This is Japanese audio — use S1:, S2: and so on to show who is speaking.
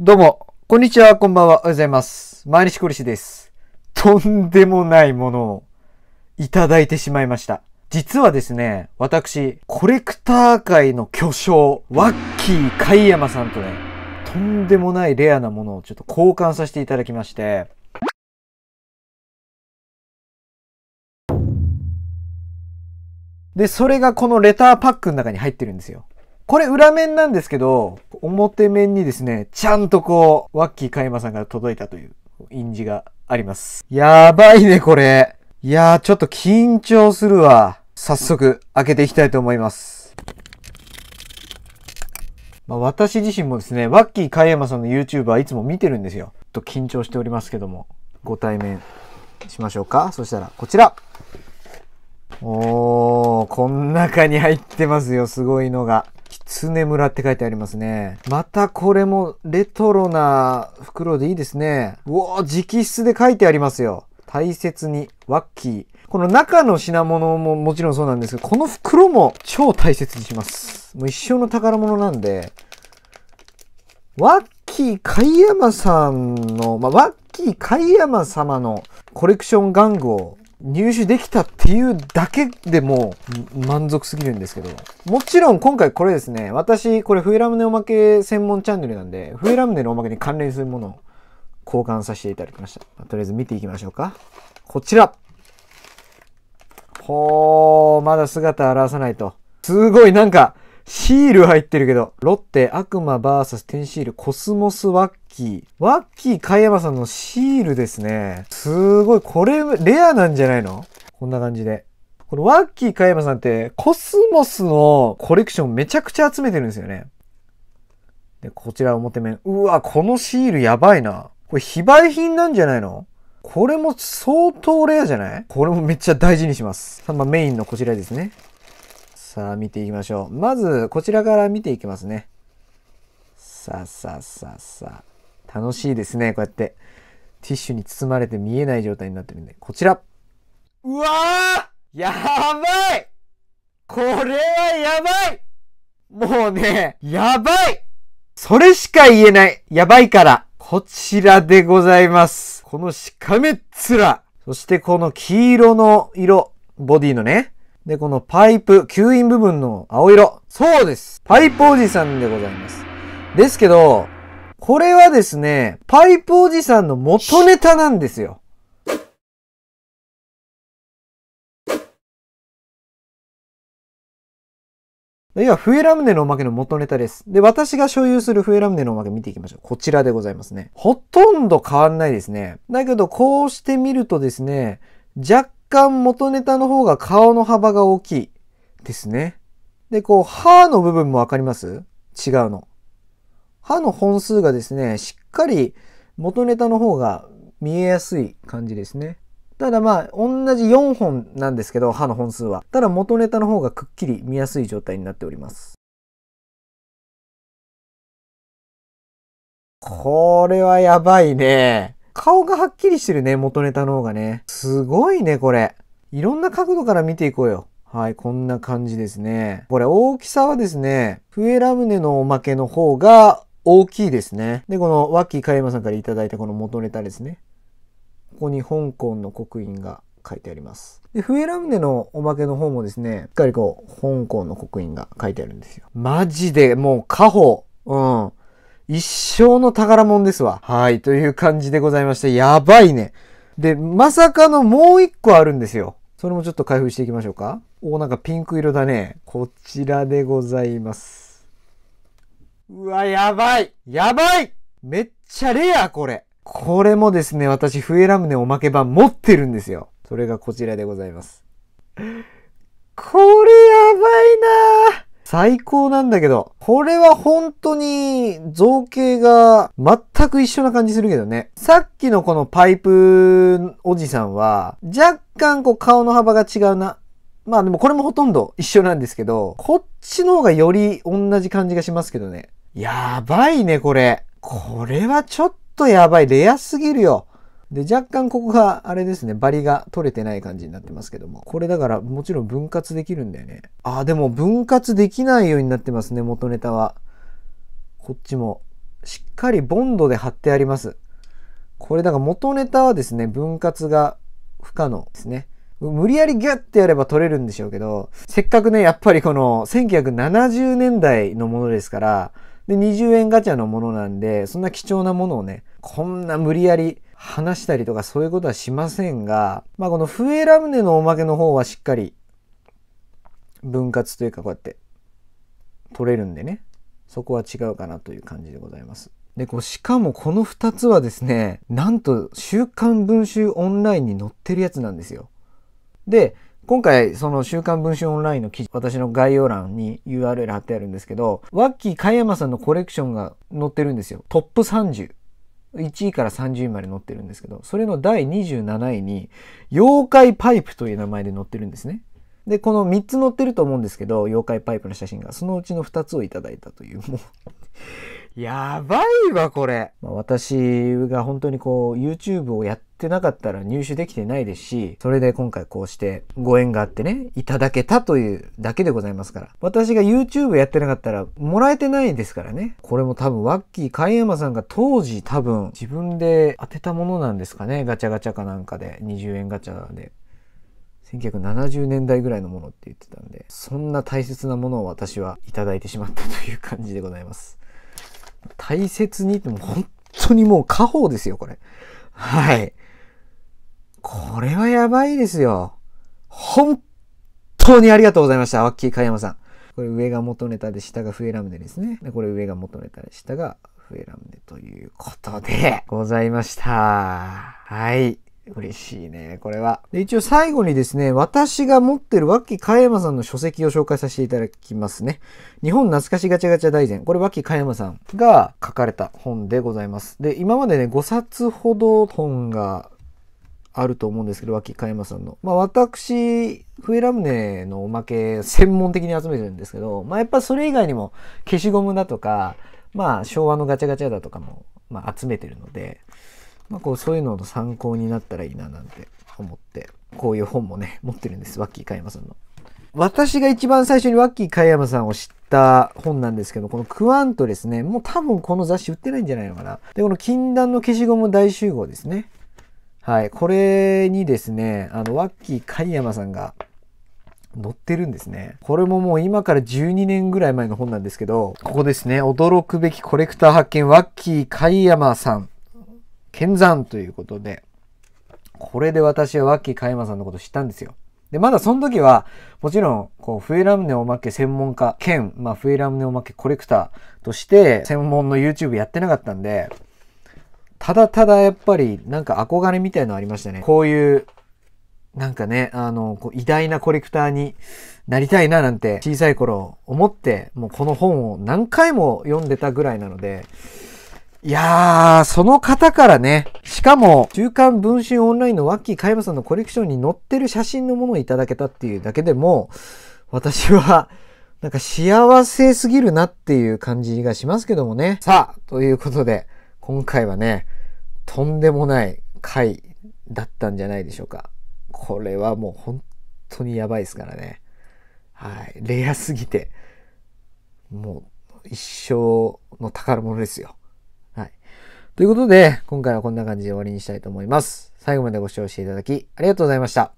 S1: どうも、こんにちは、こんばんは、おはようございます。毎日コリシです。とんでもないものをいただいてしまいました。実はですね、私、コレクター界の巨匠、ワッキー貝山さんとね、とんでもないレアなものをちょっと交換させていただきまして、で、それがこのレターパックの中に入ってるんですよ。これ裏面なんですけど、表面にですね、ちゃんとこう、ワッキーカイマさんから届いたという印字があります。やばいね、これ。いやー、ちょっと緊張するわ。早速、開けていきたいと思います。まあ、私自身もですね、ワッキーカイマさんの YouTuber いつも見てるんですよ。ちょっと緊張しておりますけども、ご対面しましょうか。そしたら、こちら。おー、こん中に入ってますよ、すごいのが。つね村って書いてありますね。またこれもレトロな袋でいいですね。うおー、直筆で書いてありますよ。大切に、ワッキー。この中の品物ももちろんそうなんですけど、この袋も超大切にします。もう一生の宝物なんで、ワッキー貝山さんの、まあ、ワッキー貝山様のコレクション玩具を入手できたっていうだけでも満足すぎるんですけど。もちろん今回これですね、私、これフエラムネおまけ専門チャンネルなんで、フエラムネのおまけに関連するものを交換させていただきました。とりあえず見ていきましょうか。こちらほー、まだ姿を現さないと。すごいなんか、シール入ってるけど、ロッテ悪魔 VS 天シールコスモスワッキー。ワッキーや山さんのシールですね。すごい、これレアなんじゃないのこんな感じで。このワッキーや山さんってコスモスのコレクションめちゃくちゃ集めてるんですよね。で、こちら表面。うわ、このシールやばいな。これ非売品なんじゃないのこれも相当レアじゃないこれもめっちゃ大事にします。まあ、メインのこちらですね。さあ、見ていきましょう。まず、こちらから見ていきますね。さあさあさあさあ。楽しいですね、こうやって。ティッシュに包まれて見えない状態になってるんで。こちら。うわーやばいこれはやばいもうね、やばいそれしか言えないやばいからこちらでございます。このしかめっ面そしてこの黄色の色、ボディのね、で、このパイプ、吸引部分の青色。そうですパイプおじさんでございます。ですけど、これはですね、パイプおじさんの元ネタなんですよ。や、は、笛ラムネのおまけの元ネタです。で、私が所有する笛ラムネのおまけ見ていきましょう。こちらでございますね。ほとんど変わんないですね。だけど、こうしてみるとですね、若干元ネタの方が顔の幅が大きいですね。で、こう、歯の部分もわかります違うの。歯の本数がですね、しっかり元ネタの方が見えやすい感じですね。ただまあ、同じ4本なんですけど、歯の本数は。ただ元ネタの方がくっきり見やすい状態になっております。これはやばいね。顔がはっきりしてるね、元ネタの方がね。すごいね、これ。いろんな角度から見ていこうよ。はい、こんな感じですね。これ大きさはですね、笛ラムネのおまけの方が大きいですね。で、このワッキー加山さんから頂いたこの元ネタですね。ここに香港の刻印が書いてあります。で、笛ラムネのおまけの方もですね、しっかりこう、香港の刻印が書いてあるんですよ。マジでもう過保。うん。一生の宝物ですわ。はい、という感じでございまして、やばいね。で、まさかのもう一個あるんですよ。それもちょっと開封していきましょうか。お、なんかピンク色だね。こちらでございます。うわ、やばいやばいめっちゃレア、これ。これもですね、私、笛ラムネおまけ版持ってるんですよ。それがこちらでございます。これやばいなぁ。最高なんだけど、これは本当に造形が全く一緒な感じするけどね。さっきのこのパイプおじさんは、若干こう顔の幅が違うな。まあでもこれもほとんど一緒なんですけど、こっちの方がより同じ感じがしますけどね。やばいね、これ。これはちょっとやばい。レアすぎるよ。で、若干ここが、あれですね、バリが取れてない感じになってますけども。これだからもちろん分割できるんだよね。あ、でも分割できないようになってますね、元ネタは。こっちも。しっかりボンドで貼ってあります。これだから元ネタはですね、分割が不可能ですね。無理やりギュッてやれば取れるんでしょうけど、せっかくね、やっぱりこの1970年代のものですから、で、20円ガチャのものなんで、そんな貴重なものをね、こんな無理やり話したりとかそういうことはしませんが、まあこの笛ラムネのおまけの方はしっかり分割というかこうやって取れるんでね、そこは違うかなという感じでございます。で、こう、しかもこの2つはですね、なんと週刊文集オンラインに載ってるやつなんですよ。で、今回、その週刊文春オンラインの記事、私の概要欄に URL 貼ってあるんですけど、ワッキーや山さんのコレクションが載ってるんですよ。トップ30。1位から30位まで載ってるんですけど、それの第27位に、妖怪パイプという名前で載ってるんですね。で、この3つ載ってると思うんですけど、妖怪パイプの写真が、そのうちの2つをいただいたという、もうやばいわ、これ。まあ、私が本当にこう、YouTube をやってなかったら入手できてないですし、それで今回こうしてご縁があってね、いただけたというだけでございますから。私が YouTube やってなかったら、もらえてないですからね。これも多分、ワッキー海山さんが当時多分、自分で当てたものなんですかね。ガチャガチャかなんかで、20円ガチャで。1970年代ぐらいのものって言ってたんで、そんな大切なものを私はいただいてしまったという感じでございます。大切にっても本当にもう家宝ですよ、これ。はい。これはやばいですよ。本当にありがとうございました。ワッキーや山さん。これ上が元ネタで下が笛ラムネですね。これ上が元ネタで下が笛ラムネということでございました。はい。嬉しいね、これは。で、一応最後にですね、私が持ってる脇加山さんの書籍を紹介させていただきますね。日本懐かしガチャガチャ大全。これ脇加山さんが書かれた本でございます。で、今までね、5冊ほど本があると思うんですけど、脇加山さんの。まあ私、笛ラムネのおまけ専門的に集めてるんですけど、まあやっぱそれ以外にも消しゴムだとか、まあ昭和のガチャガチャだとかも、まあ、集めてるので、まあ、こうそういうのの参考になったらいいななんて思って、こういう本もね、持ってるんです。ワッキー加山さんの。私が一番最初にワッキー加山さんを知った本なんですけど、このクワントですね。もう多分この雑誌売ってないんじゃないのかな。で、この禁断の消しゴム大集合ですね。はい。これにですね、あの、ワッキー加山さんが載ってるんですね。これももう今から12年ぐらい前の本なんですけど、ここですね。驚くべきコレクター発見、ワッキーヤ山さん。剣山ということで、これで私はワッキーカイマさんのこと知ったんですよ。で、まだその時は、もちろん、こう、フエラムネおまけ専門家兼、まあ、フエラムネおまけコレクターとして、専門の YouTube やってなかったんで、ただただやっぱり、なんか憧れみたいのありましたね。こういう、なんかね、あの、こう偉大なコレクターになりたいななんて、小さい頃思って、もうこの本を何回も読んでたぐらいなので、いやー、その方からね、しかも、週刊文春オンラインのワッキーかいまさんのコレクションに載ってる写真のものをいただけたっていうだけでも、私は、なんか幸せすぎるなっていう感じがしますけどもね。さあ、ということで、今回はね、とんでもない回だったんじゃないでしょうか。これはもう本当にやばいですからね。はい。レアすぎて、もう一生の宝物ですよ。ということで、今回はこんな感じで終わりにしたいと思います。最後までご視聴していただきありがとうございました。